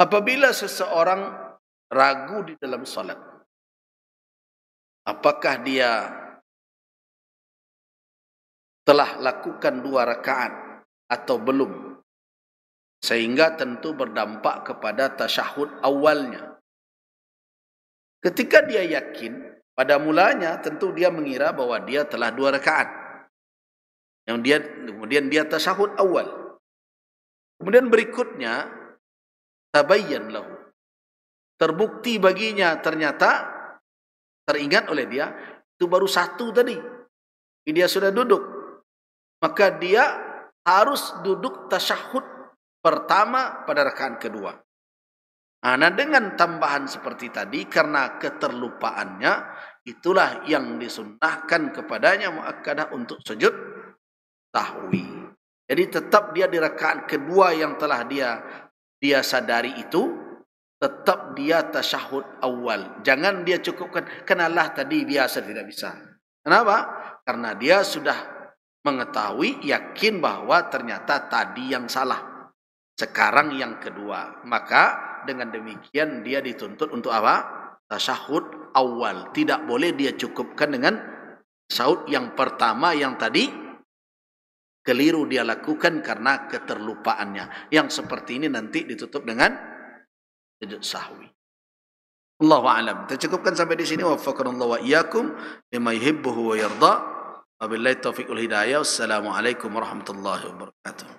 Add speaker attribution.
Speaker 1: Apabila seseorang ragu di dalam solat, apakah dia telah lakukan dua rakaat atau belum? Sehingga
Speaker 2: tentu berdampak kepada tasyahud awalnya. Ketika dia yakin, pada mulanya tentu dia mengira bahwa dia telah dua rakaat. Yang dia, kemudian dia tasyahud awal. Kemudian berikutnya, tabayyan lahu. Terbukti baginya ternyata teringat oleh dia itu baru satu tadi. Dia sudah duduk. Maka dia harus duduk tasyahud pertama pada rakaat kedua. Nah, nah dengan tambahan seperti tadi karena keterlupaannya itulah yang disunnahkan kepadanya muakkadah untuk sujud tahwi. Jadi tetap dia di rakaat kedua yang telah dia dia sadari itu, tetap dia tasyahud awal. Jangan dia cukupkan, kenalah tadi biasa tidak bisa. Kenapa? Karena dia sudah mengetahui, yakin bahwa ternyata tadi yang salah. Sekarang yang kedua. Maka dengan demikian dia dituntut untuk apa? Tasyahud awal. Tidak boleh dia cukupkan dengan saud yang pertama yang tadi keliru dia lakukan karena keterlupaannya. Yang seperti ini nanti ditutup dengan sujud sahwi. Allah a'lam. Kita sampai di sini. wa iyyakum lima wa Wabillahi taufiqul hidayah.
Speaker 1: Wassalamualaikum warahmatullahi wabarakatuh.